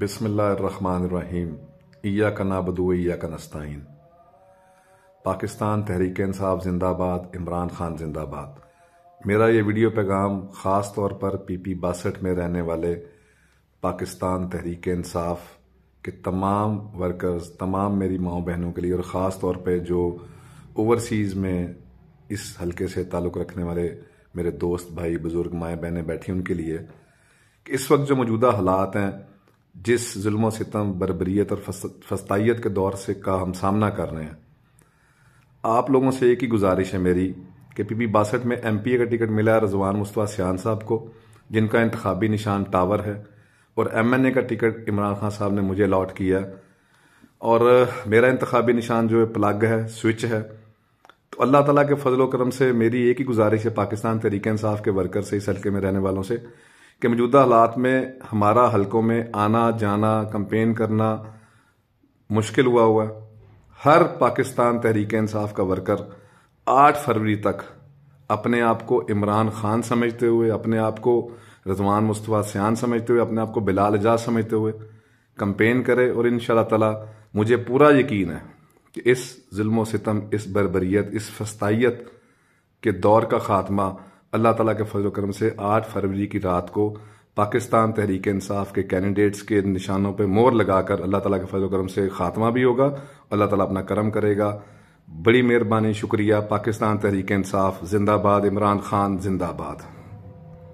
बिसमीम या कनाबदू या नस्ताइन पाकिस्तान तहरीक इंसाफ जिंदाबाद इमरान खान जिंदाबाद मेरा ये वीडियो पैगाम ख़ास तौर पर पी पी बासठ में रहने वाले पाकिस्तान तहरीक इंसाफ के तमाम वर्कर्स तमाम मेरी माओ बहनों के लिए और ख़ास तौर पर जो ओवरसीज़ में इस हल्के से ताल्लुक़ रखने वाले मेरे दोस्त भाई बुज़ुर्ग माएँ बहनें बैठी उनके लिए कि इस वक्त जो मौजूदा हालात हैं जिस जुल्म सितम बरबरीत और फस्ताइत के दौर से का हम सामना कर रहे हैं आप लोगों से एक ही गुजारिश है मेरी कि पी पी बासठ में एम पी ए का टिकट मिला है रजवान मुस्तवा सियान साहब को जिनका इंतबी निशान टावर है और एम एन ए का टिकट इमरान खान साहब ने मुझे अलाट किया और मेरा इंतबी निशान जो है प्लग है स्विच है तो अल्लाह ताला के फजल करम से मेरी एक ही गुजारिश है पाकिस्तान तरीक़ानसाफ़ के वर्कर से इस हल्के में रहने वालों से कि मौजूदा हालात में हमारा हलकों में आना जाना कंपेन करना मुश्किल हुआ हुआ है हर पाकिस्तान तहरीक इंसाफ का वर्कर 8 फरवरी तक अपने आप को इमरान खान समझते हुए अपने आप को रजवान मुस्तफ़ा सियान समझते हुए अपने आप को बिलाल एजाज समझते हुए कंपेन करे और इन ताला मुझे पूरा यकीन है कि इस जुल्म सितम इस बरबरीत इस फस्ताइत के दौर का ख़ात्मा अल्लाह ताला के फजल करम से आठ फरवरी की रात को पाकिस्तान तहरीक इंसाफ के कैंडिडेट्स के निशानों पर मोर लगाकर अल्लाह ताला के फजल करम से खात्मा भी होगा अल्लाह ताला अपना करम करेगा बड़ी मेहरबानी शुक्रिया पाकिस्तान तहरीक इंसाफ जिंदाबाद इमरान खान जिंदाबाद